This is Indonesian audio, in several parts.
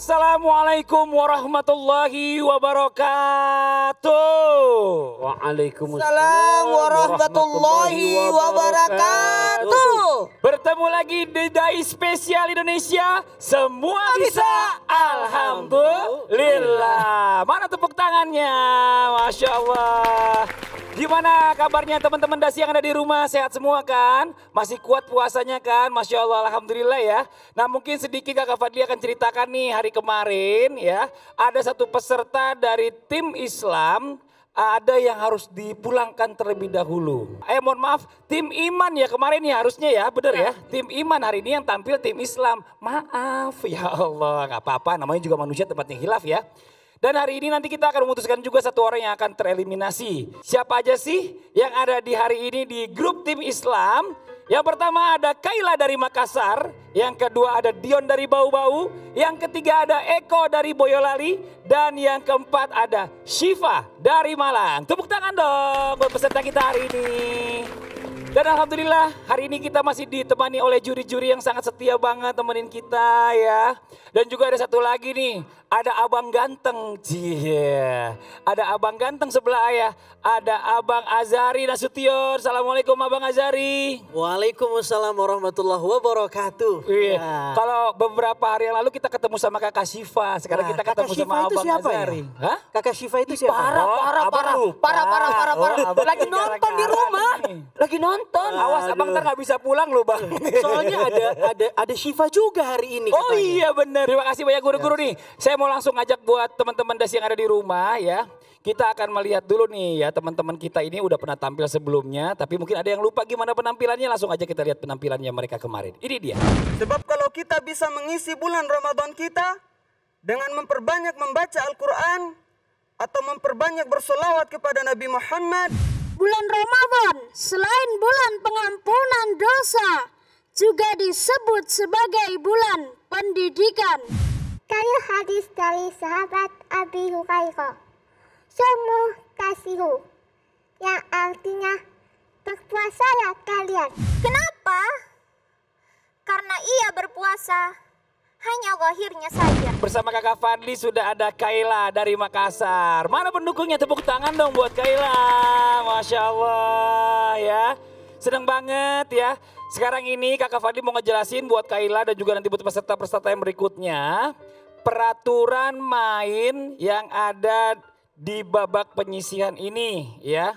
Assalamualaikum warahmatullahi wabarakatuh. Waalaikumsalam warahmatullahi wabarakatuh. Bertemu lagi di Dai Spesial Indonesia. Semua bisa. bisa. Alhamdulillah. Mana tepuk tangannya? Masya Allah. Gimana kabarnya teman-teman dasi yang ada di rumah? Sehat semua kan? Masih kuat puasanya kan? Masya Allah, Alhamdulillah ya. Nah mungkin sedikit kak Fadli akan ceritakan nih hari kemarin ya. Ada satu peserta dari tim Islam ada yang harus dipulangkan terlebih dahulu. Eh mohon maaf, tim iman ya kemarin ya harusnya ya, bener ya? ya. Tim iman hari ini yang tampil tim Islam. Maaf ya Allah, nggak apa-apa namanya juga manusia tempatnya hilaf ya. Dan hari ini nanti kita akan memutuskan juga satu orang yang akan tereliminasi. Siapa aja sih yang ada di hari ini di grup tim Islam? Yang pertama ada Kaila dari Makassar, yang kedua ada Dion dari Bau-Bau, yang ketiga ada Eko dari Boyolali, dan yang keempat ada Shiva dari Malang. Tepuk tangan dong buat peserta kita hari ini. Dan alhamdulillah hari ini kita masih ditemani oleh juri-juri yang sangat setia banget temenin kita ya. Dan juga ada satu lagi nih, ada abang ganteng. iya Ada abang ganteng sebelah ayah, ada abang Azari Nasution. Assalamualaikum abang Azari. Waalaikumsalam warahmatullahi wabarakatuh. Iya. Ya. Kalau beberapa hari yang lalu kita ketemu sama kakak Syifa, sekarang nah, kita ketemu Shifa sama itu abang siapa Azari. Ya? Hah? Kakak Syifa itu siapa? Oh, parah, parah, parah, parah, parah, parah, parah. Lagi nonton di rumah, lagi nonton nonton. Awas abang ntar nggak bisa pulang loh bang. Soalnya ada ada ada Shiva juga hari ini. Oh katanya. Oh iya benar. Terima kasih banyak guru-guru ya. nih. Saya mau langsung ngajak buat teman-teman dasi yang ada di rumah ya. Kita akan melihat dulu nih ya teman-teman kita ini udah pernah tampil sebelumnya. Tapi mungkin ada yang lupa gimana penampilannya. Langsung aja kita lihat penampilannya mereka kemarin. Ini dia. Sebab kalau kita bisa mengisi bulan Ramadan kita dengan memperbanyak membaca Al-Quran atau memperbanyak bersolawat kepada Nabi Muhammad, bulan Ramadan selain bulan pengampunan dosa juga disebut sebagai bulan pendidikan. Kayu hadis dari sahabat Abi Hurairah. Semu kasihu yang artinya berpuasalah ya kalian. Kenapa? Karena ia berpuasa hanya lahirnya saja. Bersama kakak Fadli sudah ada Kaila dari Makassar. Mana pendukungnya? Tepuk tangan dong buat Kaila. Masya Allah ya. Seneng banget ya. Sekarang ini kakak Fadli mau ngejelasin buat Kaila dan juga nanti buat peserta-peserta yang berikutnya. Peraturan main yang ada di babak penyisihan ini ya.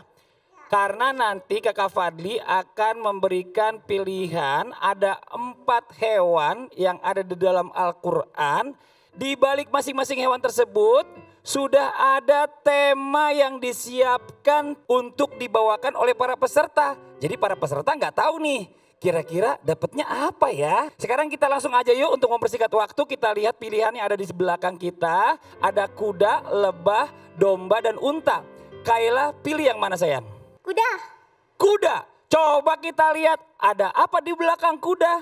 Karena nanti kakak Fadli akan memberikan pilihan ada empat hewan yang ada di dalam Al-Quran. Di balik masing-masing hewan tersebut sudah ada tema yang disiapkan untuk dibawakan oleh para peserta. Jadi para peserta nggak tahu nih kira-kira dapatnya apa ya? Sekarang kita langsung aja yuk untuk mempersingkat waktu kita lihat pilihan yang ada di belakang kita. Ada kuda, lebah, domba, dan unta. Kaila pilih yang mana sayang? Kuda. Kuda. Coba kita lihat ada apa di belakang kuda.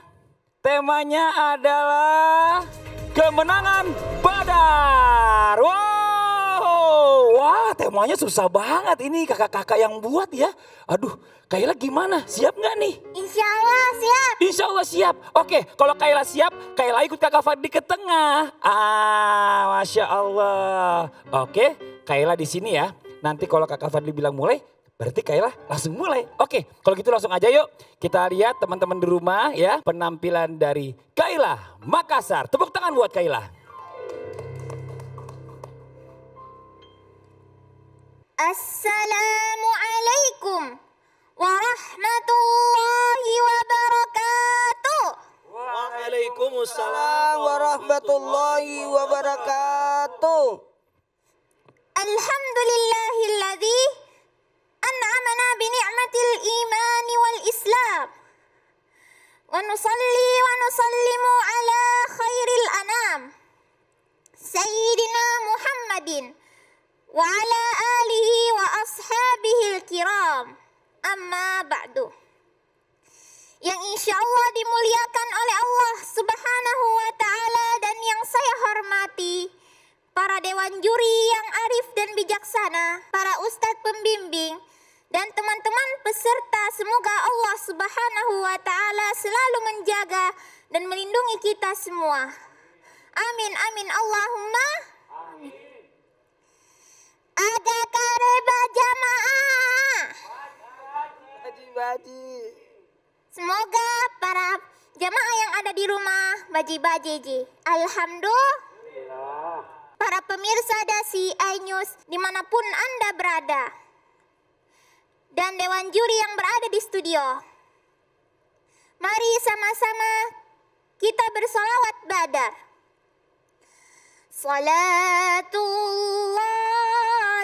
Temanya adalah kemenangan badar. Wow, wah temanya susah banget ini kakak-kakak yang buat ya. Aduh, Kaila gimana? Siap nggak nih? Insya Allah siap. Insya Allah siap. Oke, kalau Kaila siap, Kaila ikut kakak Fadli ke tengah. Ah, Masya Allah. Oke, Kaila di sini ya. Nanti kalau kakak Fadli bilang mulai, Berarti Kayla langsung mulai. Oke, kalau gitu langsung aja yuk. Kita lihat teman-teman di rumah ya penampilan dari Kayla Makassar. Tepuk tangan buat Kayla. Assalamualaikum warahmatullahi وعلى آله وأصحابه الكرام أما بعد yang insya Allah dimuliakan oleh Allah subhanahu wa ta'ala dan yang saya hormati para dewan juri yang arif dan bijaksana, para ustadz pembimbing, dan teman-teman peserta semoga Allah subhanahu wa ta'ala selalu menjaga dan melindungi kita semua. Amin, amin, Allahumma ada kareba jamaah. Baji, baji. Semoga para jamaah yang ada di rumah baji-baji ji. Alhamdulillah. Para pemirsa Dasi News dimanapun Anda berada. Dan Dewan Juri yang berada di studio. Mari sama-sama kita bersolawat badar. Salatullah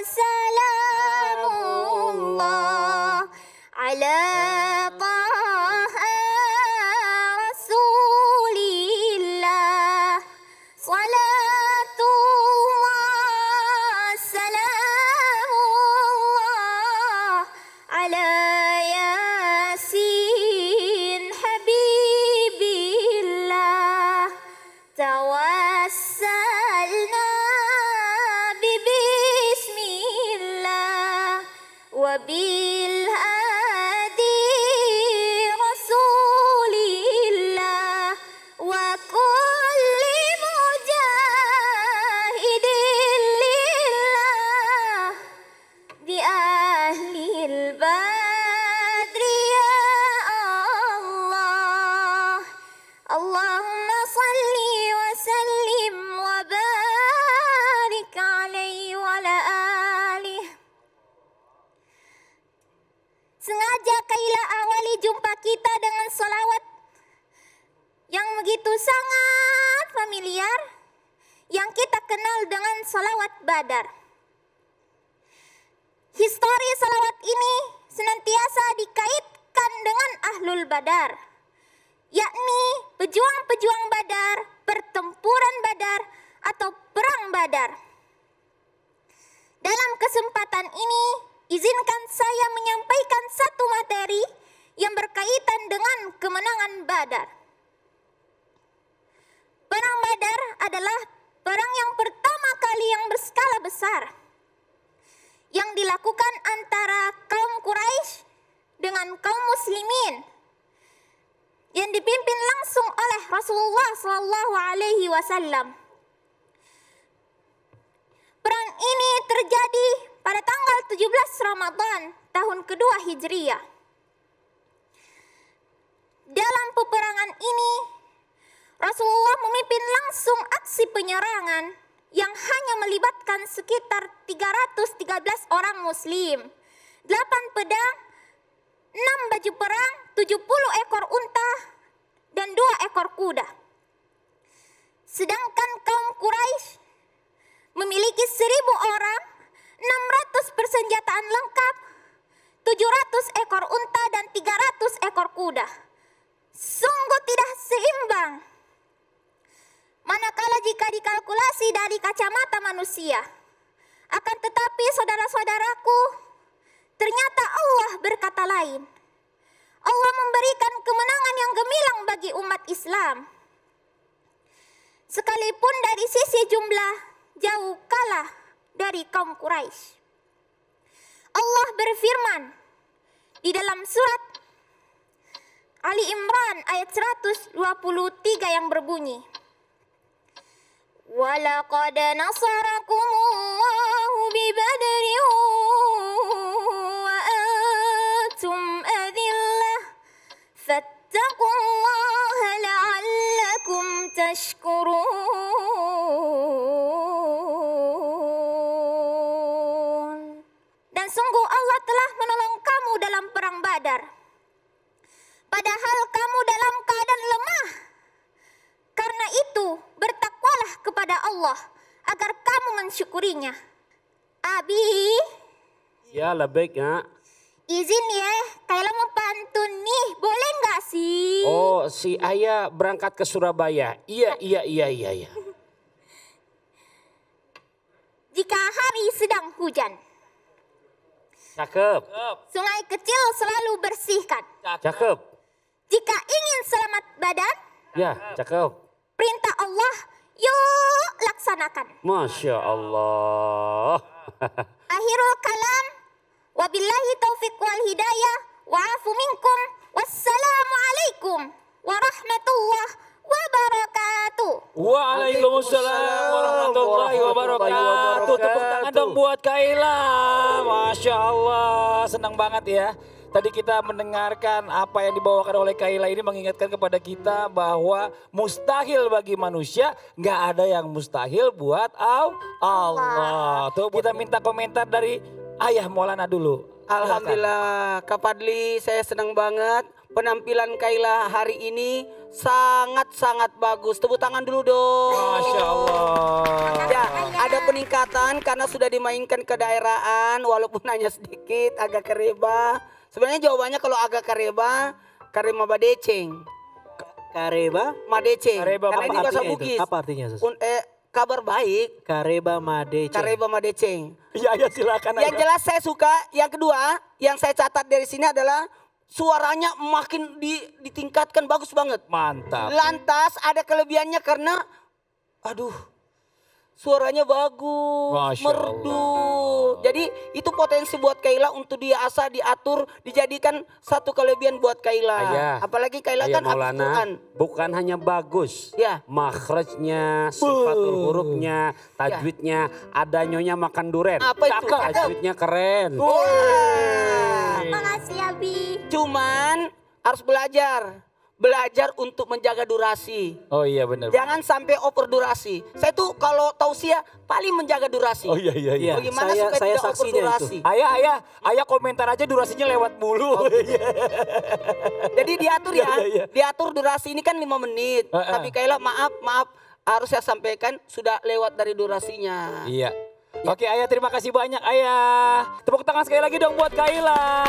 سلام الله على طه وبيل Salawat Badar. Histori salawat ini senantiasa dikaitkan dengan Ahlul Badar, yakni pejuang-pejuang Badar, pertempuran Badar, atau Perang Badar. Dalam kesempatan ini, izinkan saya menyampaikan satu materi yang berkaitan dengan kemenangan Badar. Perang Badar adalah dilakukan antara kaum Quraisy dengan kaum muslimin yang dipimpin langsung oleh Rasulullah Shallallahu alaihi wasallam. Perang ini terjadi pada tanggal 17 Ramadan tahun kedua Hijriah. Dalam peperangan ini, Rasulullah memimpin langsung aksi penyerangan yang hanya melibatkan sekitar 313 orang muslim. 8 pedang, 6 baju perang, 70 ekor unta, dan 2 ekor kuda. Sedangkan kaum Quraisy memiliki 1000 orang, 600 persenjataan lengkap, 700 ekor unta dan 300 ekor kuda. Sungguh tidak seimbang. Manakala jika dikalkulasi dari kacamata manusia. Akan tetapi saudara-saudaraku, ternyata Allah berkata lain. Allah memberikan kemenangan yang gemilang bagi umat Islam. Sekalipun dari sisi jumlah jauh kalah dari kaum Quraisy. Allah berfirman di dalam surat Ali Imran ayat 123 yang berbunyi, ولقد نصركم الله Allah agar kamu mensyukurinya. Abi. Ya, lebih ya. Izin ya, Kayla mau pantun nih, boleh nggak sih? Oh, si Ayah berangkat ke Surabaya. Iya, iya, iya, iya, iya. Jika hari sedang hujan. Cakep. Sungai kecil selalu bersihkan. Cakep. Jika ingin selamat badan. Ya, cakep. Perintah Allah, yuk laksanakan. Masya Allah. Akhirul kalam. Wabillahi taufiq wal hidayah. Wa'afu minkum. Wassalamualaikum warahmatullah wabarakatuh. Waalaikumsalam warahmatullahi wabarakatuh. Tepuk tangan dong buat Kaila. Masya Allah, senang banget ya. Tadi kita mendengarkan apa yang dibawakan oleh Kaila ini mengingatkan kepada kita bahwa mustahil bagi manusia, nggak ada yang mustahil buat Allah. Tuh kita minta komentar dari Ayah Maulana dulu. Alhamdulillah, Kak Fadli, saya senang banget penampilan Kaila hari ini sangat-sangat bagus. Tepuk tangan dulu dong. Masya Allah. Ya, ada peningkatan karena sudah dimainkan ke daerahan walaupun hanya sedikit agak kereba Sebenarnya jawabannya kalau agak kareba, karema badeceng. Kareba? Madeceng. Kareba Karena ini bahasa Bugis. Apa artinya? Un, eh, kabar baik. Kareba Madeceng. Kareba Madeceng. Iya, ya silakan. Yang jelas saya suka. Yang kedua, yang saya catat dari sini adalah suaranya makin di, ditingkatkan bagus banget. Mantap. Lantas ada kelebihannya karena aduh suaranya bagus, Masya merdu. Allah. Jadi itu potensi buat Kaila untuk dia asah, diatur, dijadikan satu kelebihan buat Kaila. Ayah, Apalagi Kaila ayah kan Maulana, Bukan hanya bagus, ya. Makhrajnya, sifatul hurufnya, iya. tajwidnya, ya. adanya makan duren. Apa itu? Tajwidnya keren. Wah. Makasih Abi. Cuman harus belajar belajar untuk menjaga durasi. Oh iya benar. Jangan sampai over durasi. Saya tuh kalau tausiah paling menjaga durasi. Oh iya iya iya. Bagaimana saya, supaya saya tidak over durasi? Itu. Ayah ayah ayah komentar aja durasinya lewat mulu. Oh, iya. Jadi diatur iya, ya. ya, ya, Diatur durasi ini kan lima menit. Uh, uh. Tapi Kayla maaf maaf harus saya sampaikan sudah lewat dari durasinya. Iya. Oke Ayah terima kasih banyak Ayah. Tepuk tangan sekali lagi dong buat Kaila.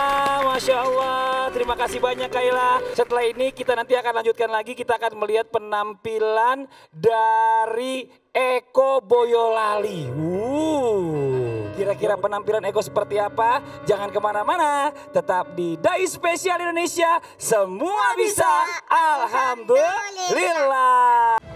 Masya Allah terima kasih banyak Kaila. Setelah ini kita nanti akan lanjutkan lagi kita akan melihat penampilan dari Eko Boyolali. Uh, kira-kira penampilan Eko seperti apa? Jangan kemana-mana, tetap di Dai Spesial Indonesia. Semua bisa, Alhamdulillah.